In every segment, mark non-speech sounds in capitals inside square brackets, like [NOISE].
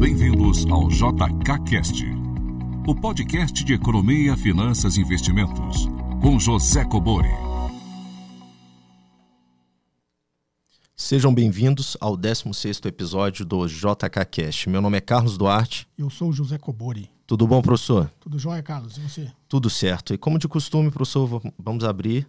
Bem-vindos ao JKCast, o podcast de economia, finanças e investimentos, com José Cobori. Sejam bem-vindos ao 16º episódio do JKCast. Meu nome é Carlos Duarte. Eu sou o José Cobori. Tudo bom, professor? Tudo jóia, Carlos. E você? Tudo certo. E como de costume, professor, vamos abrir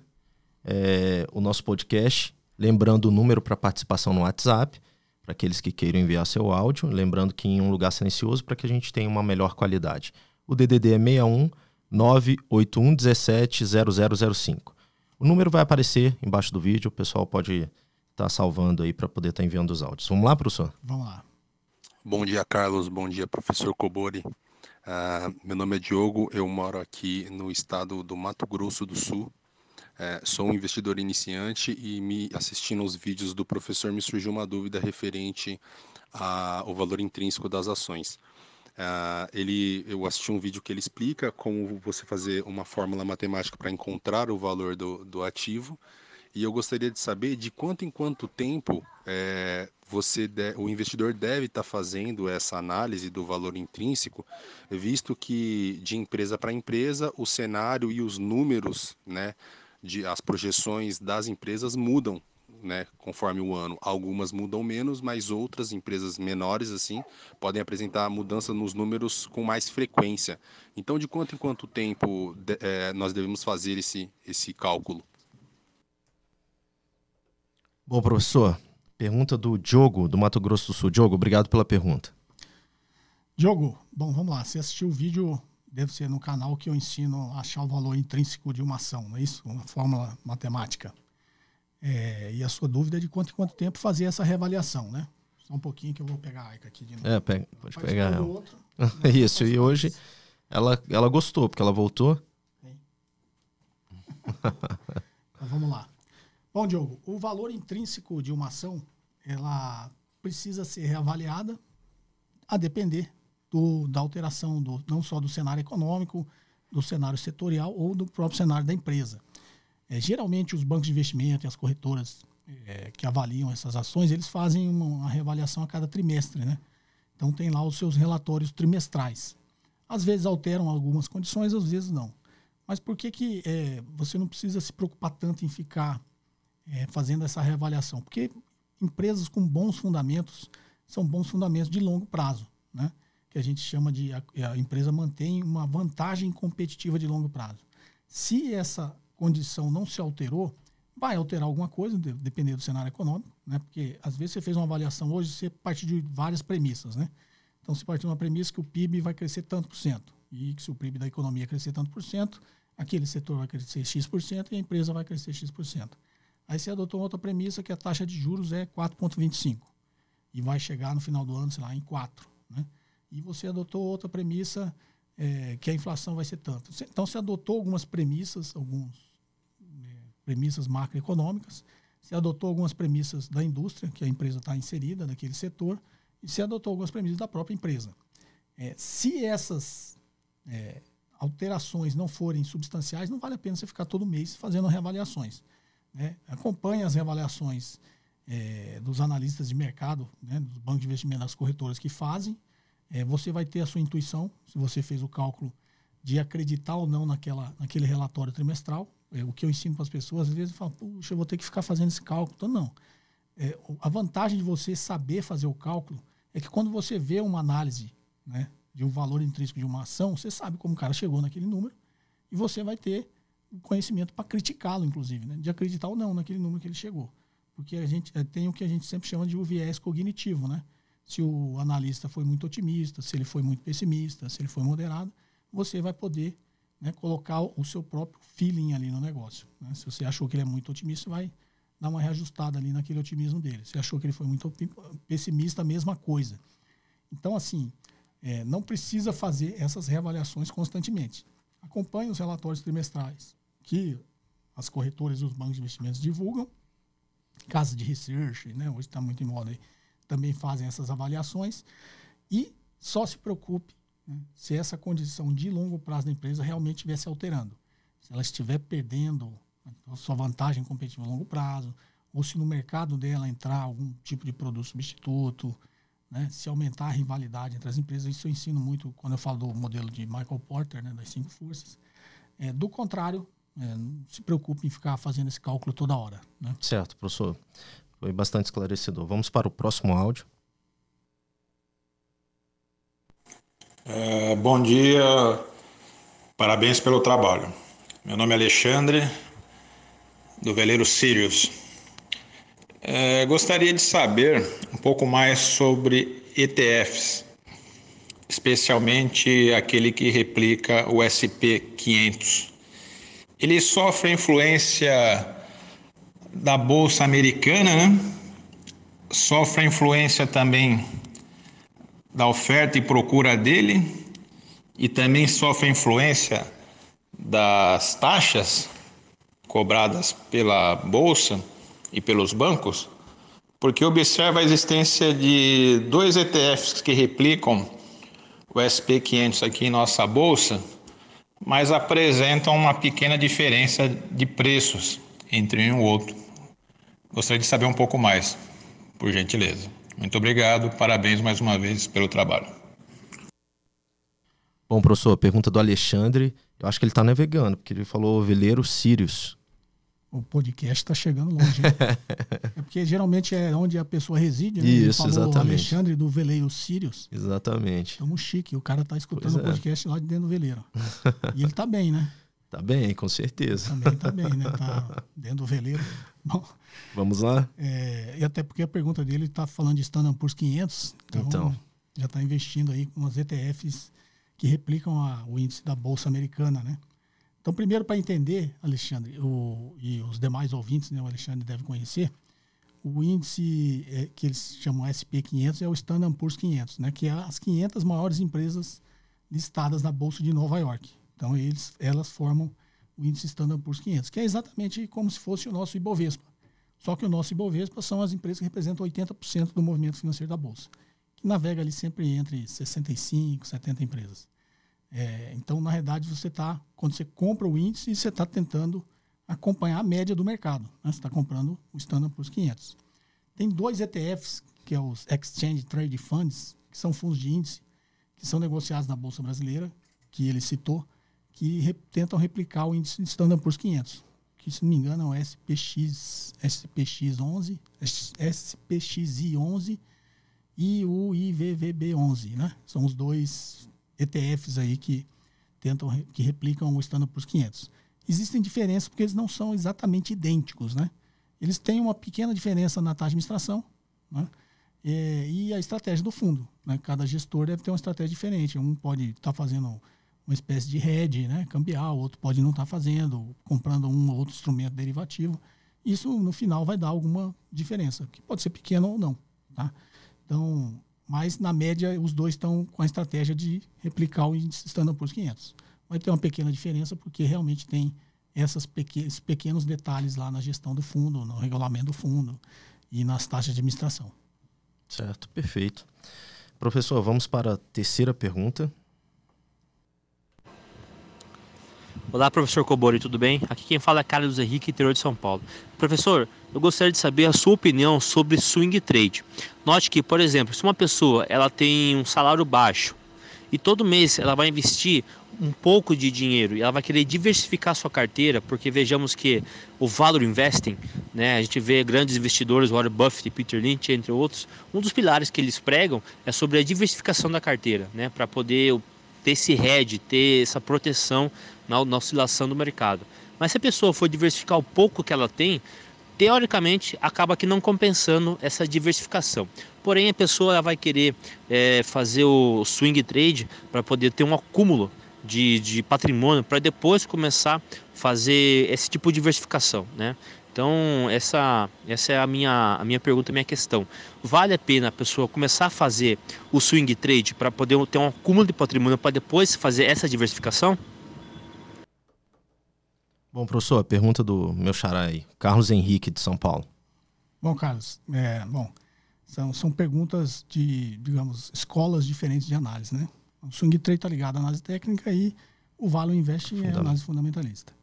é, o nosso podcast, lembrando o número para participação no WhatsApp, para aqueles que queiram enviar seu áudio, lembrando que em um lugar silencioso para que a gente tenha uma melhor qualidade. O DDD é 61 981 O número vai aparecer embaixo do vídeo, o pessoal pode estar tá salvando aí para poder estar tá enviando os áudios. Vamos lá, professor? Vamos lá. Bom dia, Carlos. Bom dia, professor Cobori. Uh, meu nome é Diogo, eu moro aqui no estado do Mato Grosso do Sul. É, sou um investidor iniciante e me assistindo aos vídeos do professor me surgiu uma dúvida referente ao valor intrínseco das ações. É, ele, eu assisti um vídeo que ele explica como você fazer uma fórmula matemática para encontrar o valor do, do ativo. E eu gostaria de saber de quanto em quanto tempo é, você de, o investidor deve estar tá fazendo essa análise do valor intrínseco, visto que de empresa para empresa o cenário e os números né, de, as projeções das empresas mudam né, conforme o ano. Algumas mudam menos, mas outras empresas menores assim podem apresentar mudança nos números com mais frequência. Então, de quanto em quanto tempo de, é, nós devemos fazer esse, esse cálculo? Bom, professor, pergunta do Diogo, do Mato Grosso do Sul. Diogo, obrigado pela pergunta. Diogo, bom, vamos lá. Você assistiu o vídeo deve ser no canal que eu ensino a achar o valor intrínseco de uma ação, não é isso? Uma fórmula matemática. É, e a sua dúvida é de quanto em quanto tempo fazer essa reavaliação, né? Só um pouquinho que eu vou pegar a Aika aqui de novo. É, pega, pode Faz pegar. Outro, [LAUGHS] isso, e hoje ela, ela gostou, porque ela voltou. [LAUGHS] então, vamos lá. Bom, Diogo, o valor intrínseco de uma ação, ela precisa ser reavaliada a depender do, da alteração do, não só do cenário econômico, do cenário setorial ou do próprio cenário da empresa. É, geralmente, os bancos de investimento e as corretoras é, que avaliam essas ações, eles fazem uma, uma reavaliação a cada trimestre, né? Então, tem lá os seus relatórios trimestrais. Às vezes alteram algumas condições, às vezes não. Mas por que, que é, você não precisa se preocupar tanto em ficar é, fazendo essa reavaliação? Porque empresas com bons fundamentos são bons fundamentos de longo prazo. Né? que a gente chama de a, a empresa mantém uma vantagem competitiva de longo prazo. Se essa condição não se alterou, vai alterar alguma coisa, dependendo do cenário econômico, né? Porque às vezes você fez uma avaliação hoje, você partiu de várias premissas, né? Então se partiu de uma premissa que o PIB vai crescer tanto por cento e que se o PIB da economia crescer tanto por cento, aquele setor vai crescer X% por cento e a empresa vai crescer X%. por cento. Aí você adotou outra premissa que a taxa de juros é 4.25 e vai chegar no final do ano, sei lá, em 4, né? e você adotou outra premissa é, que a inflação vai ser tanto. Então, você adotou algumas premissas, algumas né, premissas macroeconômicas, você adotou algumas premissas da indústria, que a empresa está inserida naquele setor, e você adotou algumas premissas da própria empresa. É, se essas é, alterações não forem substanciais, não vale a pena você ficar todo mês fazendo reavaliações. Né? Acompanhe as reavaliações é, dos analistas de mercado, né, dos bancos de investimento, das corretoras que fazem, é, você vai ter a sua intuição, se você fez o cálculo de acreditar ou não naquela, naquele relatório trimestral. É, o que eu ensino para as pessoas, às vezes, falam, puxa, eu vou ter que ficar fazendo esse cálculo. Então, não. É, a vantagem de você saber fazer o cálculo é que quando você vê uma análise né, de um valor intrínseco de uma ação, você sabe como o cara chegou naquele número e você vai ter conhecimento para criticá-lo, inclusive, né, de acreditar ou não naquele número que ele chegou. Porque a gente é, tem o que a gente sempre chama de o viés cognitivo, né? se o analista foi muito otimista, se ele foi muito pessimista, se ele foi moderado, você vai poder né, colocar o seu próprio feeling ali no negócio. Né? Se você achou que ele é muito otimista, vai dar uma reajustada ali naquele otimismo dele. Se achou que ele foi muito pessimista, a mesma coisa. Então, assim, é, não precisa fazer essas reavaliações constantemente. Acompanhe os relatórios trimestrais que as corretoras e os bancos de investimentos divulgam. Casa de research, né? hoje está muito em moda aí também fazem essas avaliações. E só se preocupe né, se essa condição de longo prazo da empresa realmente estiver se alterando. Se ela estiver perdendo a então, sua vantagem competitiva a longo prazo, ou se no mercado dela entrar algum tipo de produto substituto, né, se aumentar a rivalidade entre as empresas. Isso eu ensino muito quando eu falo do modelo de Michael Porter, né, das cinco forças. É, do contrário, é, não se preocupe em ficar fazendo esse cálculo toda hora. Né? Certo, professor. Foi bastante esclarecedor. Vamos para o próximo áudio. É, bom dia, parabéns pelo trabalho. Meu nome é Alexandre, do veleiro Sirius. É, gostaria de saber um pouco mais sobre ETFs, especialmente aquele que replica o SP500. Ele sofre influência da Bolsa Americana, né? sofre a influência também da oferta e procura dele e também sofre a influência das taxas cobradas pela bolsa e pelos bancos, porque observa a existência de dois ETFs que replicam o SP500 aqui em nossa bolsa, mas apresentam uma pequena diferença de preços entre um e outro. Gostaria de saber um pouco mais, por gentileza. Muito obrigado, parabéns mais uma vez pelo trabalho. Bom, professor, pergunta do Alexandre. Eu acho que ele está navegando, porque ele falou veleiro Sirius. O podcast está chegando longe. [LAUGHS] é porque geralmente é onde a pessoa reside. Né? Isso, ele falou exatamente. Alexandre do Veleiro Sirius. Exatamente. Estamos chique. O cara está escutando o é. podcast lá de dentro do veleiro. [LAUGHS] e ele está bem, né? Tá bem, com certeza. Também tá bem, né? Tá [LAUGHS] dentro do veleiro. Bom, Vamos lá? É, e até porque a pergunta dele está falando de Standard Poor's 500. Então, então. já está investindo aí com as ETFs que replicam a, o índice da Bolsa Americana, né? Então, primeiro, para entender, Alexandre, o, e os demais ouvintes, né, o Alexandre deve conhecer, o índice é, que eles chamam SP500 é o Standard Poor's 500, né, que é as 500 maiores empresas listadas na Bolsa de Nova York. Então, eles, elas formam o índice Standard Poor's 500, que é exatamente como se fosse o nosso Ibovespa. Só que o nosso Ibovespa são as empresas que representam 80% do movimento financeiro da Bolsa, que navega ali sempre entre 65, 70 empresas. É, então, na realidade, você está, quando você compra o índice, você está tentando acompanhar a média do mercado. Né? Você está comprando o Standard Poor's 500. Tem dois ETFs, que é os Exchange Trade Funds, que são fundos de índice, que são negociados na Bolsa Brasileira, que ele citou, que re, tentam replicar o índice de Standard Poor's 500, que se não me engano é o SPX, SPX11, SPXI11 e o IVVB11, né? São os dois ETFs aí que tentam que replicam o Standard Poor's 500. Existem diferenças porque eles não são exatamente idênticos, né? Eles têm uma pequena diferença na taxa de administração, né? É, e a estratégia do fundo. Né? Cada gestor deve ter uma estratégia diferente. Um pode estar tá fazendo uma espécie de hedge né, cambial, outro pode não estar tá fazendo, comprando um ou outro instrumento derivativo. Isso, no final, vai dar alguma diferença, que pode ser pequena ou não. Tá? Então, mas, na média, os dois estão com a estratégia de replicar o índice Standard Poor's 500. Vai ter uma pequena diferença, porque realmente tem essas pequen esses pequenos detalhes lá na gestão do fundo, no regulamento do fundo e nas taxas de administração. Certo, perfeito. Professor, vamos para a terceira pergunta. Olá, professor Cobori, tudo bem? Aqui quem fala é Carlos Henrique, interior de São Paulo. Professor, eu gostaria de saber a sua opinião sobre swing trade. Note que, por exemplo, se uma pessoa ela tem um salário baixo e todo mês ela vai investir um pouco de dinheiro e ela vai querer diversificar sua carteira, porque vejamos que o valor investing, né, a gente vê grandes investidores, Warren Buffett e Peter Lynch, entre outros, um dos pilares que eles pregam é sobre a diversificação da carteira, né, para poder ter esse hedge, ter essa proteção na, na oscilação do mercado. Mas se a pessoa for diversificar o pouco que ela tem, teoricamente acaba que não compensando essa diversificação. Porém, a pessoa vai querer é, fazer o swing trade para poder ter um acúmulo de, de patrimônio para depois começar a fazer esse tipo de diversificação, né? Então, essa, essa é a minha, a minha pergunta, a minha questão. Vale a pena a pessoa começar a fazer o swing trade para poder ter um acúmulo de patrimônio para depois fazer essa diversificação? Bom, professor, pergunta do meu xará aí, Carlos Henrique, de São Paulo. Bom, Carlos, é, bom, são, são perguntas de, digamos, escolas diferentes de análise, né? O Swing Trade está ligado à análise técnica e o valor Invest é análise fundamentalista.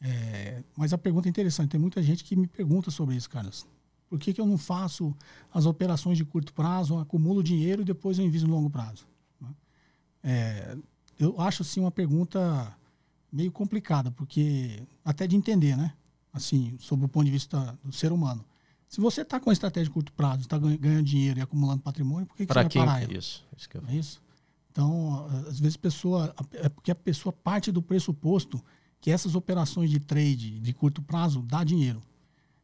É, mas a pergunta é interessante, tem muita gente que me pergunta sobre isso, Carlos. Por que, que eu não faço as operações de curto prazo, acumulo dinheiro e depois eu inviso no longo prazo? Né? É, eu acho, sim, uma pergunta meio complicada, porque até de entender, né? Assim, sob o ponto de vista do ser humano. Se você está com uma estratégia de curto prazo, está ganhando dinheiro e acumulando patrimônio, por que, que você quem? vai parar Isso, isso que eu... é isso? Então, às vezes, pessoa, é porque a pessoa parte do pressuposto que essas operações de trade de curto prazo dá dinheiro.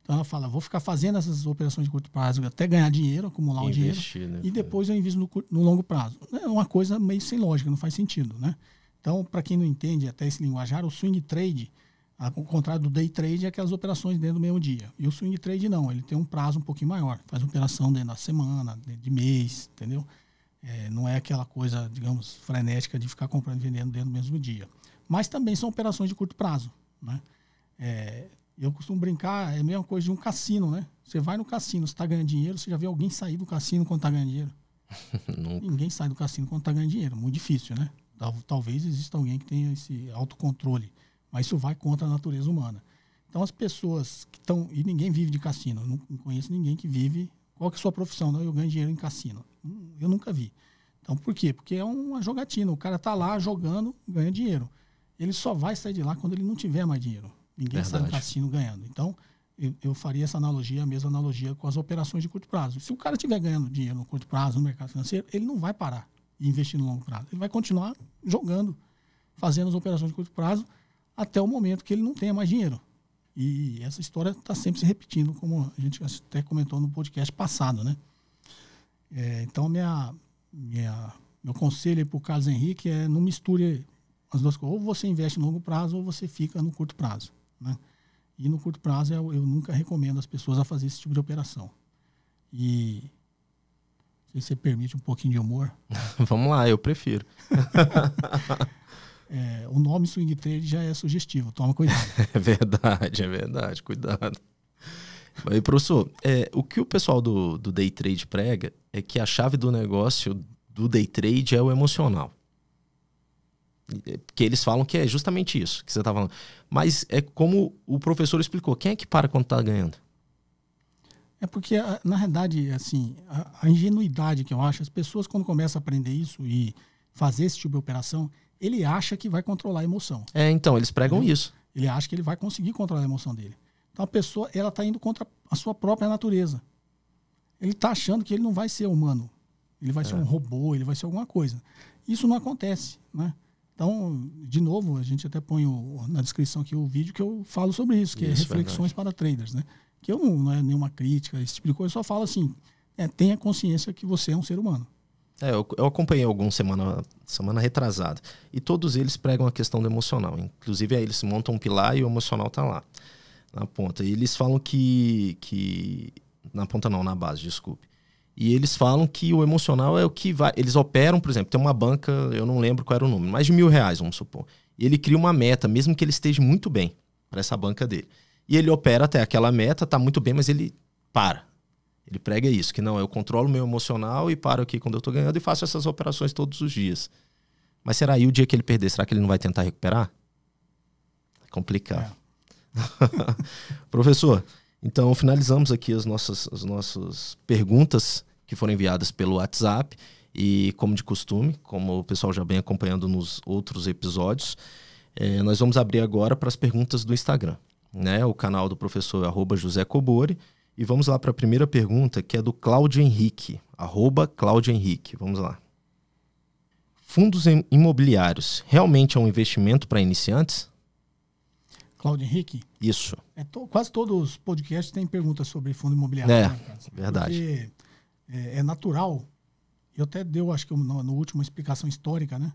Então, ela fala, vou ficar fazendo essas operações de curto prazo até ganhar dinheiro, acumular Investir, o dinheiro, né? e depois eu invisto no, no longo prazo. É uma coisa meio sem lógica, não faz sentido, né? Então, para quem não entende até esse linguajar, o swing trade, ao contrário do day trade, é aquelas operações dentro do mesmo dia. E o swing trade não, ele tem um prazo um pouquinho maior. Faz operação dentro da semana, dentro de mês, entendeu? É, não é aquela coisa, digamos, frenética de ficar comprando e vendendo dentro do mesmo dia. Mas também são operações de curto prazo, né? É, eu costumo brincar, é a mesma coisa de um cassino, né? Você vai no cassino, você está ganhando dinheiro, você já vê alguém sair do cassino quando está ganhando dinheiro. [LAUGHS] Ninguém sai do cassino quando está ganhando dinheiro, muito difícil, né? Talvez exista alguém que tenha esse autocontrole, mas isso vai contra a natureza humana. Então as pessoas que estão e ninguém vive de cassino, eu não conheço ninguém que vive. Qual que é a sua profissão? Não, eu ganho dinheiro em cassino. Hum, eu nunca vi. Então por quê? Porque é uma jogatina. O cara está lá jogando, ganha dinheiro. Ele só vai sair de lá quando ele não tiver mais dinheiro. Ninguém Verdade. sai do cassino ganhando. Então eu, eu, faria essa analogia, a mesma analogia com as operações de curto prazo. Se o cara tiver ganhando dinheiro no curto prazo no mercado financeiro, ele não vai parar e investir no longo prazo. Ele vai continuar jogando, fazendo as operações de curto prazo até o momento que ele não tenha mais dinheiro. E essa história está sempre se repetindo, como a gente até comentou no podcast passado, né? É, então, minha, minha, meu conselho para o Carlos Henrique é não misture as duas coisas. Ou você investe no longo prazo ou você fica no curto prazo, né? E no curto prazo eu, é eu nunca recomendo as pessoas a fazer esse tipo de operação. E se você permite um pouquinho de humor. [LAUGHS] Vamos lá, eu prefiro. [LAUGHS] é, o nome swing trade já é sugestivo, toma cuidado. [LAUGHS] É verdade, é verdade, cuidado. Aí, professor, é, o que o pessoal do, do day trade prega é que a chave do negócio do day trade é o emocional. Porque eles falam que é justamente isso que você está falando. Mas é como o professor explicou: quem é que para quando está ganhando? É porque, ah, na realidade, assim, a, a, ingenuidade que eu acho, as pessoas quando começam a aprender isso e fazer esse tipo de operação, ele acha que vai controlar a emoção. É, então, eles pregam isso. Ele acha que ele vai conseguir controlar a emoção dele. Então a pessoa, ela está indo contra a sua própria natureza. Ele está achando que ele não vai ser humano. Ele vai é. ser um robô, ele vai ser alguma coisa. Isso não acontece, né? Então, de novo, a gente até põe o, na descrição aqui o vídeo que eu falo sobre isso, que é isso, é reflexões verdade. para traders, né? que eu não, não é nenhuma crítica, esse tipo de coisa, eu só falo assim, é, tenha consciência que você é um ser humano. É, eu, eu acompanhei alguns semana, semana retrasada, e todos eles pregam a questão do emocional. Inclusive, aí eles montam um pilar e o emocional está lá, na ponta. E eles falam que, que... Na ponta não, na base, desculpe. E eles falam que o emocional é o que vai. Eles operam, por exemplo, tem uma banca, eu não lembro qual era o número, mais de mil reais, vamos supor. E ele cria uma meta, mesmo que ele esteja muito bem para essa banca dele e ele opera até aquela meta, tá muito bem, mas ele para. Ele prega isso, que não, eu controlo meu emocional e paro aqui quando eu tô ganhando e faço essas operações todos os dias. Mas será aí o dia que ele perder, será que ele não vai tentar recuperar? É complicado. É. [LAUGHS] Professor, então finalizamos aqui as nossas, as nossas perguntas que foram enviadas pelo WhatsApp. E, como de costume, como o pessoal já vem acompanhando nos outros episódios, eh, nós vamos abrir agora para as perguntas do Instagram né? O canal do professor arroba José Cobori. E vamos lá para a primeira pergunta, que é do Cláudio Henrique, arroba Cláudio Henrique. Vamos lá. Fundos imobiliários realmente é um investimento para iniciantes? Cláudio Henrique? Isso. É to, quase todos os podcasts têm perguntas sobre fundo imobiliário. É, né, verdade. É, é, natural. Eu até deu, acho que no, no último, uma explicação histórica, né?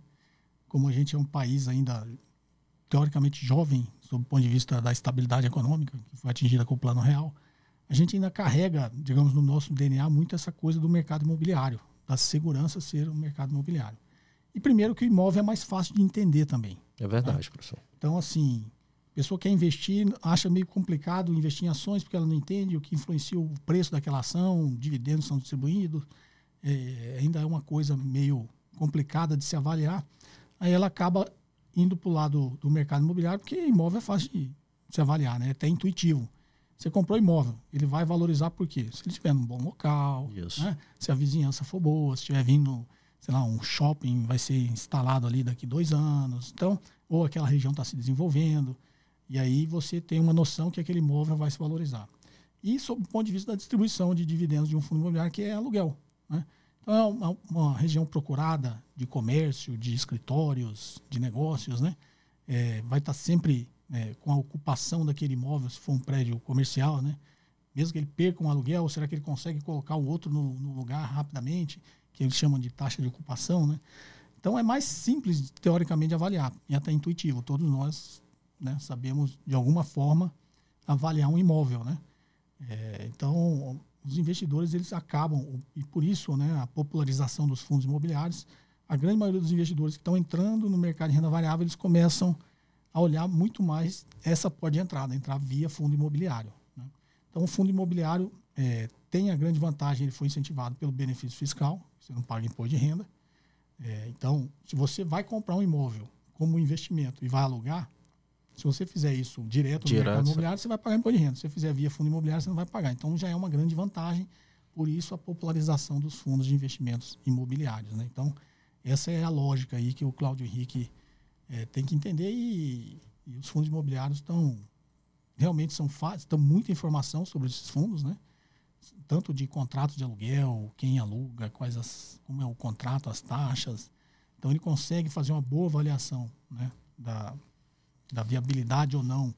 Como a gente é um país ainda teoricamente jovem, sob o ponto de vista da estabilidade econômica, que foi atingida com o Plano Real, a gente ainda carrega, digamos, no nosso DNA muito essa coisa do mercado imobiliário, da segurança ser um mercado imobiliário. E primeiro que o imóvel é mais fácil de entender também. É né? verdade, né? professor. Então, assim, a pessoa quer investir, acha meio complicado investir em ações porque ela não entende o que influencia o preço daquela ação, dividendos são distribuídos, é, ainda é uma coisa meio complicada de se avaliar. Aí ela acaba indo para o lado do mercado imobiliário, porque imóvel é fácil de se avaliar, né? É até intuitivo. Você comprou imóvel, ele vai valorizar por quê? Se ele estiver num bom local, né? se a vizinhança for boa, se estiver vindo, sei lá, um shopping vai ser instalado ali daqui dois anos, então, ou aquela região está se desenvolvendo, e aí você tem uma noção que aquele imóvel vai se valorizar. E sob o ponto de vista da distribuição de dividendos de um fundo imobiliário, que é aluguel. Né? Então é uma, é uma região procurada de comércio, de escritórios, de negócios, né? É, vai estar tá sempre é, com a ocupação daquele imóvel, se for um prédio comercial, né? Mesmo que ele perca um aluguel, será que ele consegue colocar o outro no, no lugar rapidamente, que eles chamam de taxa de ocupação, né? Então é mais simples, teoricamente, avaliar e até intuitivo. Todos nós né, sabemos, de alguma forma, avaliar um imóvel, né? É, então, os investidores eles acabam, e por isso né, a popularização dos fundos imobiliários, a grande maioria dos investidores que estão entrando no mercado de renda variável, eles começam a olhar muito mais essa porta de entrada, entrar via fundo imobiliário. Né? Então, o fundo imobiliário é, tem a grande vantagem, ele foi incentivado pelo benefício fiscal, você não paga imposto de renda. É, então, se você vai comprar um imóvel como investimento e vai alugar, se você fizer isso direto, direto. no mercado imobiliário, você vai pagar imposto de renda. Se você fizer via fundo imobiliário, você não vai pagar. Então já é uma grande vantagem, por isso a popularização dos fundos de investimentos imobiliários. Né? Então, essa é a lógica aí que o Cláudio Henrique é, tem que entender e, e os fundos imobiliários estão realmente são fáceis, estão muita informação sobre esses fundos, né? Tanto de contrato de aluguel, quem aluga, quais as, como é o contrato, as taxas. Então ele consegue fazer uma boa avaliação, né, da, da viabilidade ou não,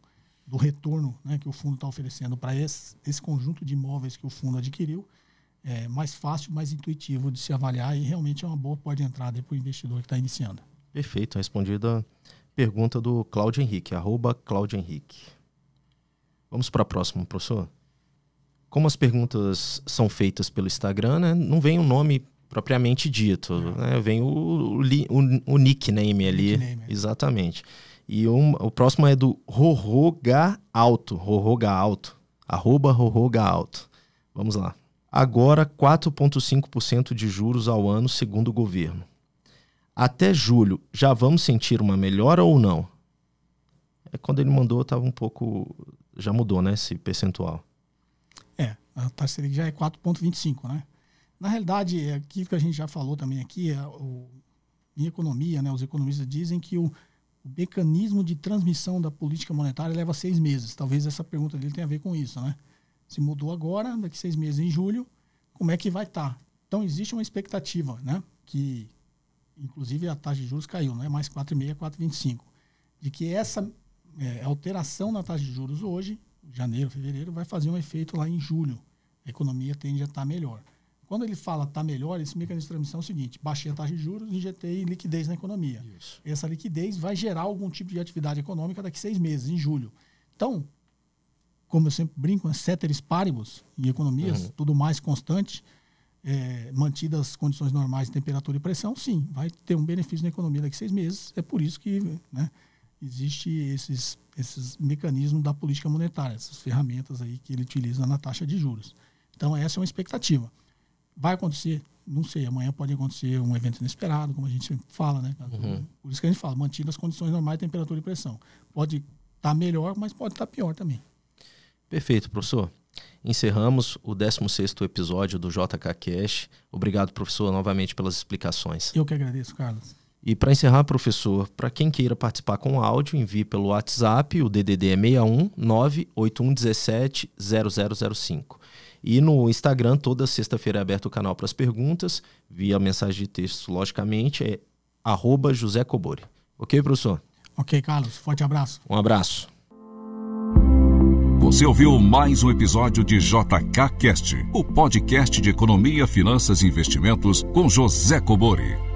do retorno né, que o fundo está oferecendo para esse, esse, conjunto de imóveis que o fundo adquiriu, é mais fácil, mais intuitivo de se avaliar e realmente é uma boa porta de entrada para o investidor que está iniciando. Perfeito, respondida pergunta do Cláudio Henrique, arroba Cláudio Henrique. Vamos para a próxima, professor? Como as perguntas são feitas pelo Instagram, né, não vem o um nome propriamente dito, né, vem o, o, o, o nickname ali. Nickname. Exatamente. Exatamente. E um, o próximo é do Rorroga Alto. Rorroga Alto. Arroba Rorroga Alto. Vamos lá. Agora 4,5% de juros ao ano, segundo o governo. Até julho, já vamos sentir uma melhora ou não? É, quando ele mandou, estava um pouco. Já mudou, né? Esse percentual. É, a taxa já é 4,25, né? Na realidade, é aquilo que a gente já falou também aqui, é o, em economia, né, os economistas dizem que o, o mecanismo de transmissão da política monetária leva seis meses. Talvez essa pergunta dele tenha a ver com isso, né? Se mudou agora, daqui seis meses em julho, como é que vai estar? Tá? Então existe uma expectativa, né? Que inclusive a taxa de juros caiu, né? Mais 4,5, 4,25, de que essa é, alteração na taxa de juros hoje, janeiro, fevereiro, vai fazer um efeito lá em julho. A economia tende a estar tá melhor. Quando ele fala está melhor, esse mecanismo de transmissão é o seguinte: baixei a taxa de juros, injetei liquidez na economia. Isso. Essa liquidez vai gerar algum tipo de atividade econômica daqui seis meses, em julho. Então, como eu sempre brinco, é ceteris paribus em economias, uhum. tudo mais constante, é, mantidas as condições normais de temperatura e pressão, sim, vai ter um benefício na economia daqui seis meses. É por isso que né, existe esses, esses mecanismos da política monetária, essas ferramentas aí que ele utiliza na taxa de juros. Então, essa é uma expectativa. Vai acontecer, não sei, amanhã pode acontecer um evento inesperado, como a gente fala, né? Uhum. Por isso que a gente fala, mantido as condições normais, temperatura e pressão. Pode estar tá melhor, mas pode estar tá pior também. Perfeito, professor. Encerramos o 16º episódio do JK Cash. Obrigado, professor, novamente pelas explicações. Eu que agradeço, Carlos. E para encerrar, professor, para quem queira participar com áudio, envie pelo WhatsApp, o DDD é 61 98117 0005. E no Instagram, toda sexta-feira é aberto o canal para as perguntas, via mensagem de texto, logicamente, é arroba José Cobori. Ok, professor? Ok, Carlos. Forte abraço. Um abraço. Você ouviu mais um episódio de JK Cast, o podcast de economia, finanças e investimentos com José Cobori.